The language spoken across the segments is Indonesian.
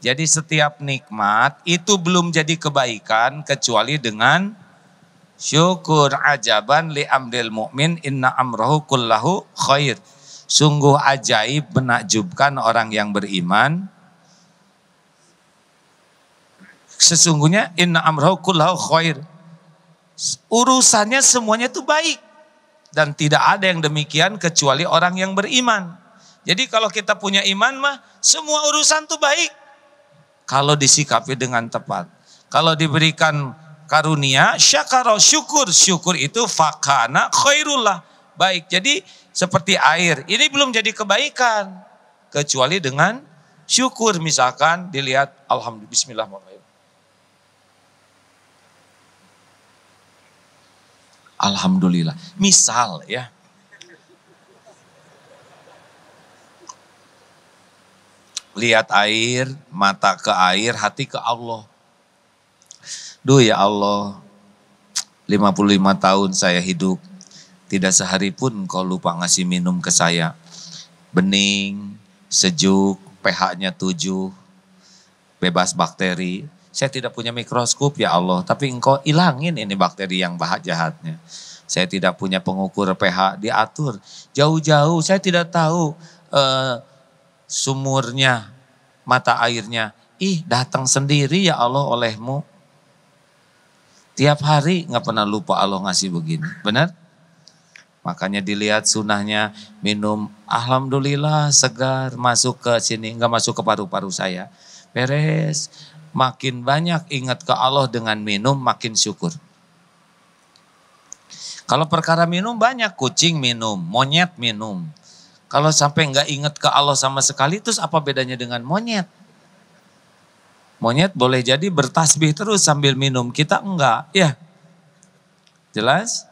Jadi setiap nikmat itu belum jadi kebaikan kecuali dengan syukur ajaban li amril mukmin inna amrohu kullahu khair. Sungguh ajaib menakjubkan orang yang beriman. Sesungguhnya inna amrohu kullahu khair. Urusannya semuanya itu baik dan tidak ada yang demikian kecuali orang yang beriman. Jadi kalau kita punya iman mah semua urusan tuh baik kalau disikapi dengan tepat. Kalau diberikan karunia, syakaroh syukur. Syukur itu fakana khairullah. Baik, jadi seperti air. Ini belum jadi kebaikan. Kecuali dengan syukur. Misalkan dilihat, Alhamdulillah, Bismillahirrahmanirrahim. Alhamdulillah. Misal ya, lihat air, mata ke air, hati ke Allah. Duh ya Allah, 55 tahun saya hidup, tidak sehari pun kau lupa ngasih minum ke saya. Bening, sejuk, pH-nya 7, bebas bakteri. Saya tidak punya mikroskop ya Allah, tapi engkau ilangin ini bakteri yang bahat jahatnya. Saya tidak punya pengukur pH, diatur. Jauh-jauh saya tidak tahu eh, sumurnya, mata airnya. Ih datang sendiri ya Allah olehmu. Tiap hari nggak pernah lupa Allah ngasih begini. Benar? Makanya dilihat sunahnya minum. Alhamdulillah segar masuk ke sini. Nggak masuk ke paru-paru saya. Beres. Makin banyak ingat ke Allah dengan minum makin syukur. Kalau perkara minum banyak kucing minum, monyet minum, kalau sampai nggak ingat ke Allah sama sekali, terus apa bedanya dengan monyet? Monyet boleh jadi bertasbih terus sambil minum, kita enggak. Ya, jelas?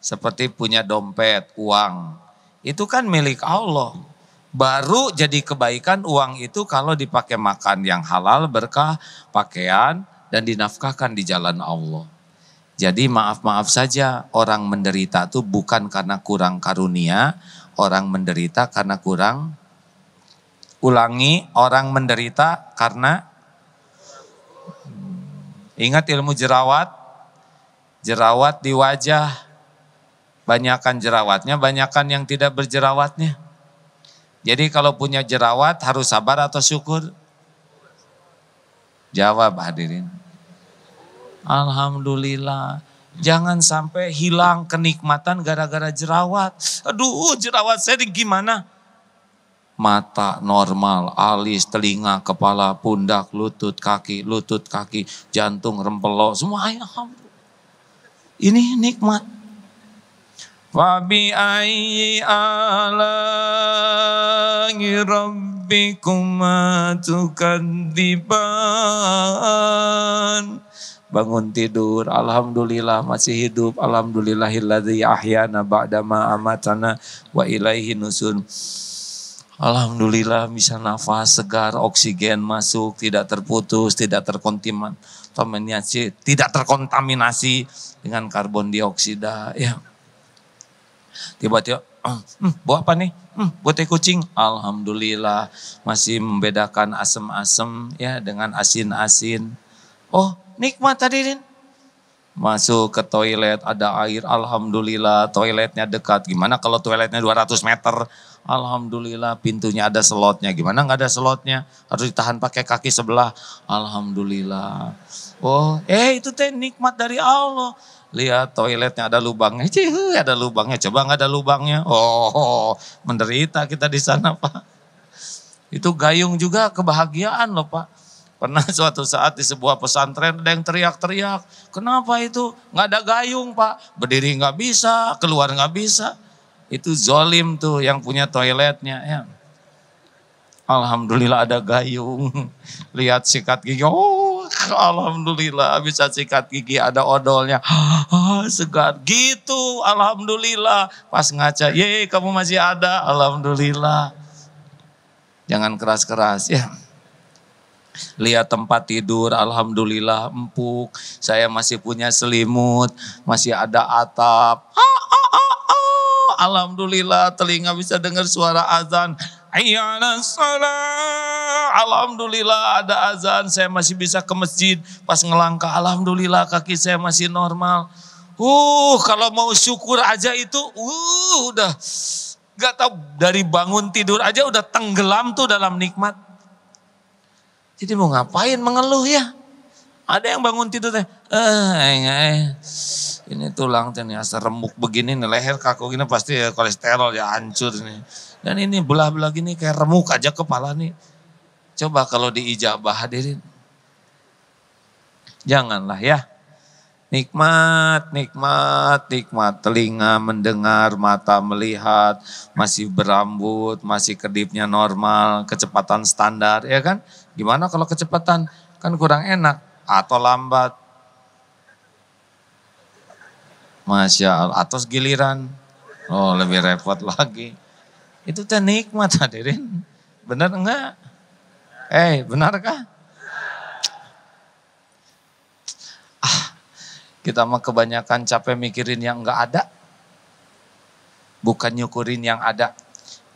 Seperti punya dompet, uang. Itu kan milik Allah. Baru jadi kebaikan uang itu kalau dipakai makan yang halal, berkah, pakaian, dan dinafkahkan di jalan Allah. Jadi maaf-maaf saja orang menderita itu bukan karena kurang karunia, orang menderita karena kurang. Ulangi, orang menderita karena Ingat ilmu jerawat, jerawat di wajah. Banyakan jerawatnya, banyakan yang tidak berjerawatnya. Jadi kalau punya jerawat harus sabar atau syukur? Jawab hadirin. Alhamdulillah. Jangan sampai hilang kenikmatan gara-gara jerawat. Aduh, jerawat saya di gimana? Mata normal, alis, telinga, kepala, pundak, lutut, kaki, lutut, kaki, jantung, rempelok, semua ayam. Ini nikmat. Wabi ayyi ala'i rabbikuma tukadiban bangun tidur, alhamdulillah masih hidup, alhamdulillahilladzi ahyana ba'dama amatana wa ilaihi nusun. Alhamdulillah bisa nafas segar, oksigen masuk, tidak terputus, tidak terkontaminasi, tidak terkontaminasi dengan karbon dioksida. Ya. Tiba-tiba, hmm, hmm buat apa nih? Hmm, buat kucing. Alhamdulillah masih membedakan asam-asam ya dengan asin-asin. Oh, Nikmat hadirin. Masuk ke toilet ada air, alhamdulillah toiletnya dekat. Gimana kalau toiletnya 200 meter? Alhamdulillah pintunya ada slotnya. Gimana nggak ada slotnya? Harus ditahan pakai kaki sebelah. Alhamdulillah. Oh, eh itu teh nikmat dari Allah. Lihat toiletnya ada lubangnya. Cih, ada lubangnya. Coba nggak ada lubangnya. Oh, menderita kita di sana, Pak. Itu gayung juga kebahagiaan loh, Pak. Pernah suatu saat di sebuah pesantren ada yang teriak-teriak. Kenapa itu? Nggak ada gayung pak. Berdiri nggak bisa, keluar nggak bisa. Itu zolim tuh yang punya toiletnya. Ya. Alhamdulillah ada gayung. Lihat sikat gigi. Oh, Alhamdulillah bisa sikat gigi ada odolnya. Oh, segar. Gitu Alhamdulillah. Pas ngaca. Ye kamu masih ada. Alhamdulillah. Jangan keras-keras ya lihat tempat tidur alhamdulillah empuk saya masih punya selimut masih ada atap ah, ah, ah, alhamdulillah telinga bisa dengar suara azan Alhamdulillah ada azan, saya masih bisa ke masjid. Pas ngelangkah, Alhamdulillah kaki saya masih normal. Uh, kalau mau syukur aja itu, uh, udah gak tahu dari bangun tidur aja udah tenggelam tuh dalam nikmat. Jadi mau ngapain mengeluh ya? Ada yang bangun tidur teh, eh, eh, eh ini tulang ini asal remuk begini nih leher kaku gini pasti ya kolesterol ya hancur nih. Dan ini belah-belah gini kayak remuk aja kepala nih. Coba kalau diijabah hadirin. Janganlah ya. Nikmat, nikmat, nikmat. Telinga mendengar, mata melihat, masih berambut, masih kedipnya normal, kecepatan standar, ya kan? Gimana kalau kecepatan? Kan kurang enak atau lambat. Masya Allah, atau giliran. Oh lebih repot lagi. Itu teh nikmat hadirin. Benar enggak? Eh hey, benarkah? Ah, kita mah kebanyakan capek mikirin yang enggak ada. Bukan nyukurin yang ada.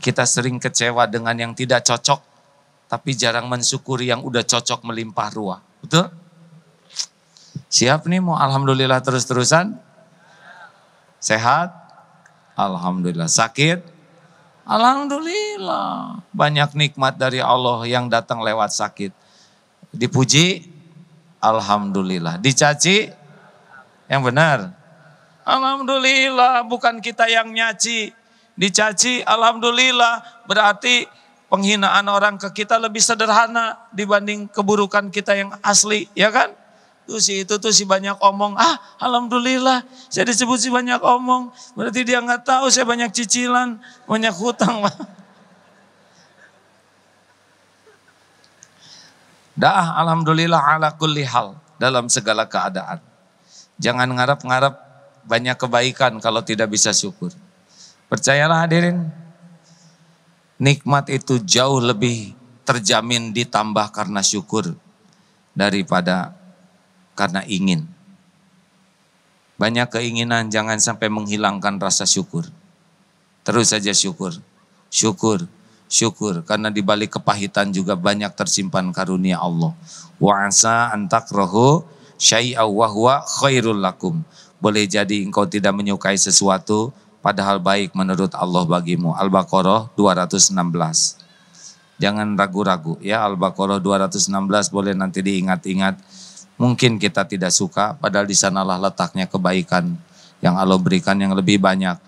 Kita sering kecewa dengan yang tidak cocok tapi jarang mensyukuri yang udah cocok melimpah ruah. Betul? Siap nih mau alhamdulillah terus-terusan? Sehat? Alhamdulillah. Sakit? Alhamdulillah. Banyak nikmat dari Allah yang datang lewat sakit. Dipuji? Alhamdulillah. Dicaci? Yang benar? Alhamdulillah bukan kita yang nyaci. Dicaci? Alhamdulillah. Berarti Penghinaan orang ke kita lebih sederhana dibanding keburukan kita yang asli, ya kan? Tuh si itu tuh si banyak omong, ah alhamdulillah saya disebut si banyak omong. Berarti dia nggak tahu saya banyak cicilan, banyak hutang. Dah alhamdulillah ala kulli hal dalam segala keadaan. Jangan ngarap-ngarap banyak kebaikan kalau tidak bisa syukur. Percayalah hadirin, nikmat itu jauh lebih terjamin ditambah karena syukur daripada karena ingin. Banyak keinginan jangan sampai menghilangkan rasa syukur. Terus saja syukur, syukur, syukur. Karena di balik kepahitan juga banyak tersimpan karunia Allah. Wa asa antak rohu wa khairul lakum. Boleh jadi engkau tidak menyukai sesuatu, padahal baik menurut Allah bagimu. Al-Baqarah 216. Jangan ragu-ragu ya Al-Baqarah 216 boleh nanti diingat-ingat. Mungkin kita tidak suka padahal di sanalah letaknya kebaikan yang Allah berikan yang lebih banyak.